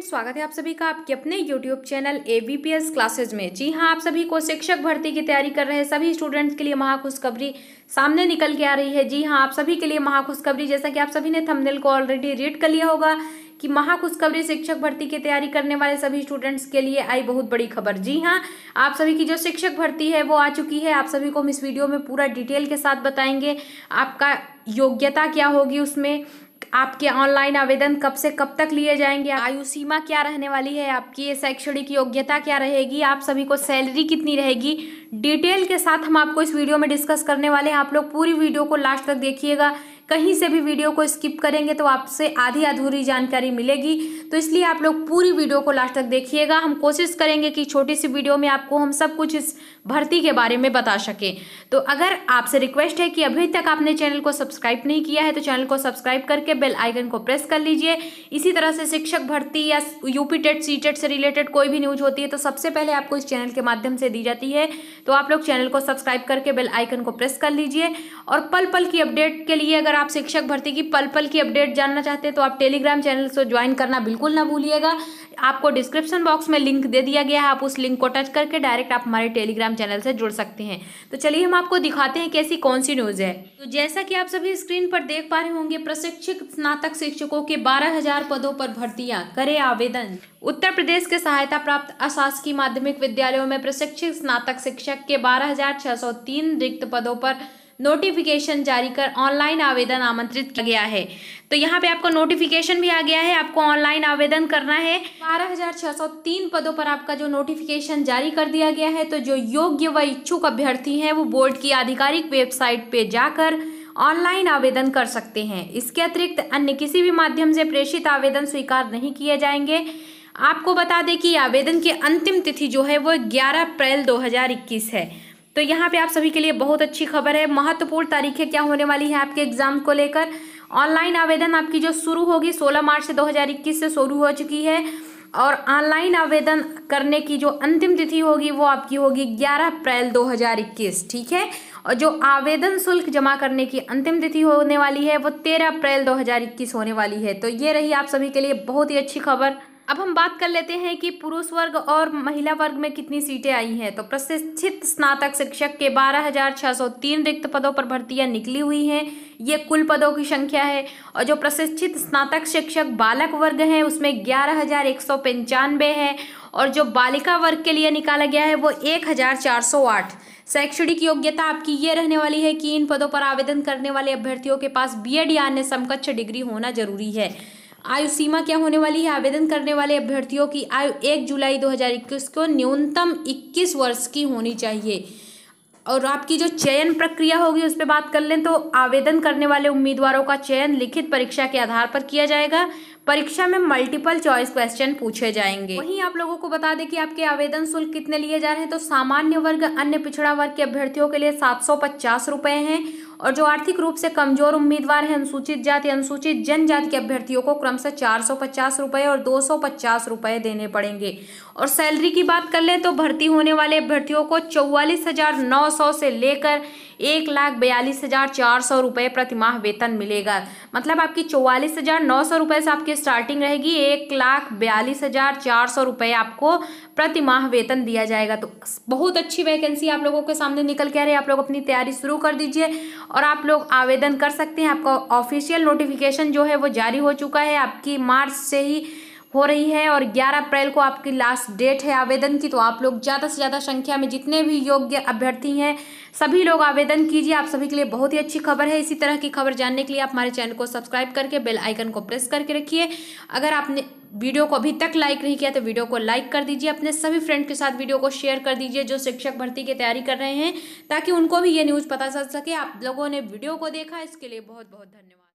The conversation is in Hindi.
फ्रेंड्स स्वागत है आप सभी का आपके अपने YouTube channel A B P S classes में जी हाँ आप सभी को शिक्षक भर्ती की तैयारी कर रहे सभी स्टूडेंट्स के लिए महाखुशखबरी सामने निकल के आ रही है जी हाँ आप सभी के लिए महाखुशखबरी जैसा कि आप सभी ने थंबनेल को ऑलरेडी रीड कर लिया होगा कि महाखुशखबरी शिक्षक भर्ती की तैयारी करने वाले सभी स्टूडेंट्स के लिए आई बहुत बड़ी खबर जी हाँ आप सभी की जो शिक्षक भर्ती है वो आ चुकी है आप सभी को हम इस वीडियो में पूरा डिटेल के साथ बताएंगे आपका योग्यता क्या होगी उसमें आपके ऑनलाइन आवेदन कब से कब तक लिए जाएंगे आयु सीमा क्या रहने वाली है आपकी शैक्षणिक योग्यता क्या रहेगी आप सभी को सैलरी कितनी रहेगी डिटेल के साथ हम आपको इस वीडियो में डिस्कस करने वाले हैं आप लोग पूरी वीडियो को लास्ट तक देखिएगा कहीं से भी वीडियो को स्किप करेंगे तो आपसे आधी अधूरी जानकारी मिलेगी तो इसलिए आप लोग पूरी वीडियो को लास्ट तक देखिएगा हम कोशिश करेंगे कि छोटी सी वीडियो में आपको हम सब कुछ इस भर्ती के बारे में बता सकें तो अगर आपसे रिक्वेस्ट है कि अभी तक आपने चैनल को सब्सक्राइब नहीं किया है तो चैनल को सब्सक्राइब करके बेल आइकन को प्रेस कर लीजिए इसी तरह से शिक्षक भर्ती या यूपी टेट सी टेट से रिलेटेड कोई भी न्यूज़ होती है तो सबसे पहले आपको इस चैनल के माध्यम से दी जाती है तो आप लोग चैनल को सब्सक्राइब करके बेल आइकन को प्रेस कर लीजिए और पल पल की अपडेट के लिए अगर आप शिक्षक भर्ती की पल पल की अपडेट जानना चाहते हैं तो आप टेलीग्राम चैनल से ज्वाइन करना बिल्कुल ना भूलिएगा आपको डिस्क्रिप्शन बॉक्स में लिंक दे दिया गया है आप उस लिंक को टच करके डायरेक्ट आप हमारे टेलीग्राम चैनल से जुड़ सकते हैं तो चलिए हम आपको दिखाते हैं कैसी कौन सी न्यूज़ है तो जैसा कि आप सभी स्क्रीन पर देख पा रहे होंगे प्रशिक्षित स्नातक शिक्षकों के बारह हजार पदों पर भर्तियां करे आवेदन उत्तर प्रदेश के सहायता प्राप्त अशासकीय माध्यमिक विद्यालयों में प्रशिक्षित स्नातक शिक्षक के बारह रिक्त पदों पर नोटिफिकेशन जारी कर ऑनलाइन आवेदन आमंत्रित किया गया है तो यहाँ पे आपको नोटिफिकेशन भी आ गया है आपको ऑनलाइन आवेदन करना है बारह हजार छः सौ तीन पदों पर आपका जो नोटिफिकेशन जारी कर दिया गया है तो जो योग्य व इच्छुक अभ्यर्थी हैं वो बोर्ड की आधिकारिक वेबसाइट पे जाकर ऑनलाइन आवेदन कर सकते हैं इसके अतिरिक्त अन्य किसी भी माध्यम से प्रेषित आवेदन स्वीकार नहीं किए जाएंगे आपको बता दें कि आवेदन की अंतिम तिथि जो है वो 11 अप्रैल 2021 है तो यहाँ पे आप सभी के लिए बहुत अच्छी खबर है महत्वपूर्ण तारीखें क्या होने वाली हैं आपके एग्जाम को लेकर ऑनलाइन आवेदन आपकी जो शुरू होगी 16 मार्च से 2021 से शुरू हो चुकी है और ऑनलाइन आवेदन करने की जो अंतिम तिथि होगी वो आपकी होगी 11 अप्रैल 2021 ठीक है और जो आवेदन शुल्क जमा करने की अंतिम तिथि होने वाली है वो 13 अप्रैल 2021 होने वाली है तो ये रही आप सभी के लिए बहुत ही अच्छी खबर अब हम बात कर लेते हैं कि पुरुष वर्ग और महिला वर्ग में कितनी सीटें आई हैं तो प्रशिक्षित स्नातक शिक्षक के 12,603 रिक्त पदों पर भर्तियां निकली हुई हैं ये कुल पदों की संख्या है और जो प्रशिक्षित स्नातक शिक्षक बालक वर्ग हैं उसमें ग्यारह हज़ार एक सौ पंचानवे है और जो बालिका वर्ग के लिए निकाला गया है वो एक हज़ार चार सौ आठ शैक्षणिक योग्यता आपकी ये रहने वाली है कि इन पदों पर आवेदन करने वाले अभ्यर्थियों के पास एड या अन्य समकक्ष डिग्री होना जरूरी है आयु सीमा क्या होने वाली है आवेदन करने वाले अभ्यर्थियों की आयु एक जुलाई 2021 को न्यूनतम 21 वर्ष की होनी चाहिए और आपकी जो चयन प्रक्रिया होगी उस पर बात कर लें तो आवेदन करने वाले उम्मीदवारों का चयन लिखित परीक्षा के आधार पर किया जाएगा परीक्षा में मल्टीपल चॉइस क्वेश्चन पूछे जाएंगे वहीं आप लोगों को बता दें कि आपके आवेदन शुल्क कितने लिए जा रहे हैं तो सामान्य वर्ग अन्य पिछड़ा वर्ग के अभ्यर्थियों के लिए सात सौ पचास रुपए हैं और जो आर्थिक रूप से कमजोर उम्मीदवार हैं अनुसूचित जाति अनुसूचित जनजाति के अभ्यर्थियों को क्रमशः चार सौ पचास रुपये और दो सौ पचास रुपये देने पड़ेंगे और सैलरी की बात कर ले तो भर्ती होने वाले अभ्यर्थियों को चौवालीस हजार नौ सौ से लेकर एक लाख बयालीस हज़ार चार सौ रुपये प्रतिमाह वेतन मिलेगा मतलब आपकी चौवालीस हज़ार नौ सौ रुपये से आपकी स्टार्टिंग रहेगी एक लाख बयालीस हज़ार चार सौ रुपये आपको प्रतिमाह वेतन दिया जाएगा तो बहुत अच्छी वैकेंसी आप लोगों के सामने निकल के आ रही है आप लोग अपनी तैयारी शुरू कर दीजिए और आप लोग आवेदन कर सकते हैं आपका ऑफिशियल नोटिफिकेशन जो है वो जारी हो चुका है आपकी मार्च से ही हो रही है और 11 अप्रैल को आपकी लास्ट डेट है आवेदन की तो आप लोग ज़्यादा से ज़्यादा संख्या में जितने भी योग्य अभ्यर्थी हैं सभी लोग आवेदन कीजिए आप सभी के लिए बहुत ही अच्छी खबर है इसी तरह की खबर जानने के लिए आप हमारे चैनल को सब्सक्राइब करके बेल आइकन को प्रेस करके रखिए अगर आपने वीडियो को अभी तक लाइक नहीं किया तो वीडियो को लाइक कर दीजिए अपने सभी फ्रेंड के साथ वीडियो को शेयर कर दीजिए जो शिक्षक भर्ती की तैयारी कर रहे हैं ताकि उनको भी ये न्यूज़ पता चल सके आप लोगों ने वीडियो को देखा इसके लिए बहुत बहुत धन्यवाद